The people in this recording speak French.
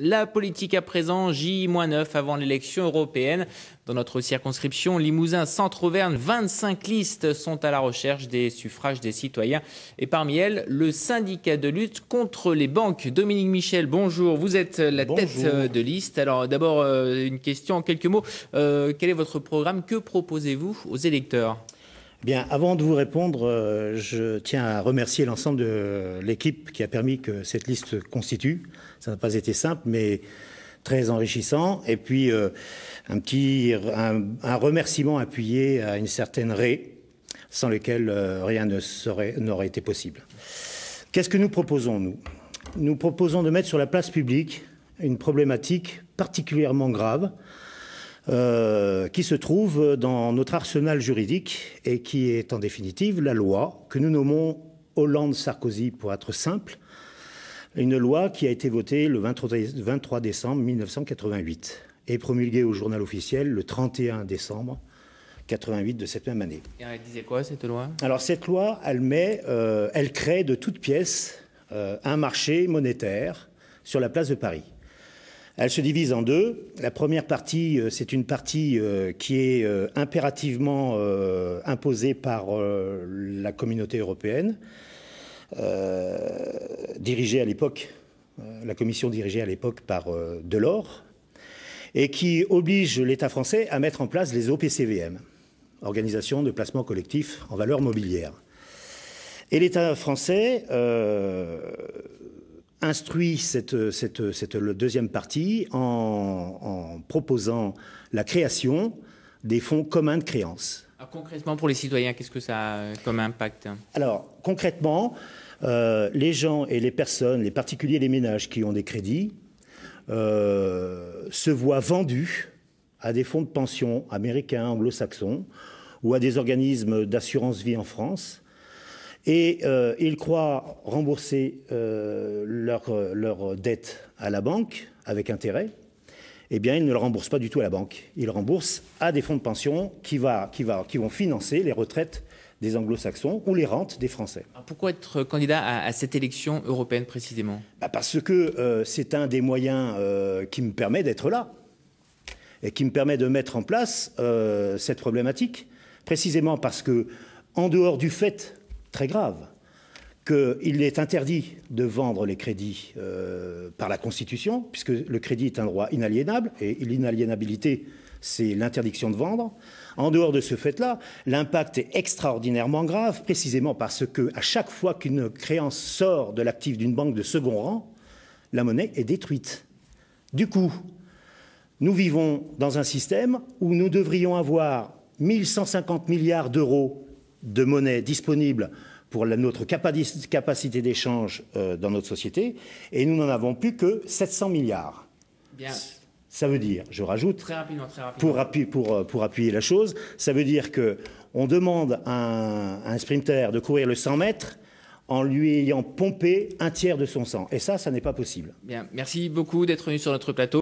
La politique à présent, J-9 avant l'élection européenne. Dans notre circonscription, Limousin, Centre-Auvergne, 25 listes sont à la recherche des suffrages des citoyens. Et parmi elles, le syndicat de lutte contre les banques. Dominique Michel, bonjour. Vous êtes la tête euh, de liste. Alors d'abord, euh, une question en quelques mots. Euh, quel est votre programme Que proposez-vous aux électeurs Bien, avant de vous répondre, euh, je tiens à remercier l'ensemble de l'équipe qui a permis que cette liste constitue. Ça n'a pas été simple, mais très enrichissant. Et puis, euh, un petit un, remerciement appuyé à une certaine Ré, sans lequel euh, rien ne serait, n'aurait été possible. Qu'est-ce que nous proposons, nous Nous proposons de mettre sur la place publique une problématique particulièrement grave, euh, qui se trouve dans notre arsenal juridique et qui est en définitive la loi que nous nommons Hollande-Sarkozy pour être simple, une loi qui a été votée le 23 décembre 1988 et promulguée au journal officiel le 31 décembre 88 de cette même année. Et elle disait quoi cette loi Alors cette loi, elle met, euh, elle crée de toutes pièces euh, un marché monétaire sur la place de Paris. Elle se divise en deux. La première partie, euh, c'est une partie euh, qui est euh, impérativement imposée par la communauté européenne, dirigée à l'époque, la commission dirigée à l'époque par Delors, et qui oblige l'État français à mettre en place les OPCVM, Organisation de placement collectif en valeur mobilière. Et l'État français instruit cette, deuxième partie en, proposant la création des fonds communs de créances. concrètement, pour les citoyens, qu'est-ce que ça a comme impact Alors, concrètement, euh, les gens et les personnes, les particuliers, les ménages qui ont des crédits, euh, se voient vendus à des fonds de pension américains, anglo-saxons, ou à des organismes d'assurance vie en France, et euh, ils croient rembourser euh, euh, leur, dette à la banque avec intérêt. Eh bien, ils ne le remboursent pas du tout à la banque. Ils remboursent à des fonds de pension qui, vont financer les retraites des anglo-saxons ou les rentes des Français. Ah, pourquoi être candidat à, cette élection européenne précisément bah, Parce que c'est un des moyens qui me permet d'être là et qui me permet de mettre en place cette problématique. Précisément parce que, en dehors du fait très grave qu'il est interdit de vendre les crédits euh, par la Constitution, puisque le crédit est un droit inaliénable, et l'inaliénabilité, c'est l'interdiction de vendre. En dehors de ce fait-là, l'impact est extraordinairement grave, précisément parce que à chaque fois qu'une créance sort de l'actif d'une banque de second rang, la monnaie est détruite. Du coup, nous vivons dans un système où nous devrions avoir 1150 milliards d'euros de monnaie disponible pour notre capacité d'échange euh, dans notre société, et nous n'en avons plus que 700 milliards. Ça veut dire, je rajoute, euh, Pour, appuyer, la chose, ça veut dire que on demande à un, sprinter de courir le 100 mètres en lui ayant pompé un tiers de son sang. Et ça, ça n'est pas possible. Bien, merci beaucoup d'être venu sur notre plateau.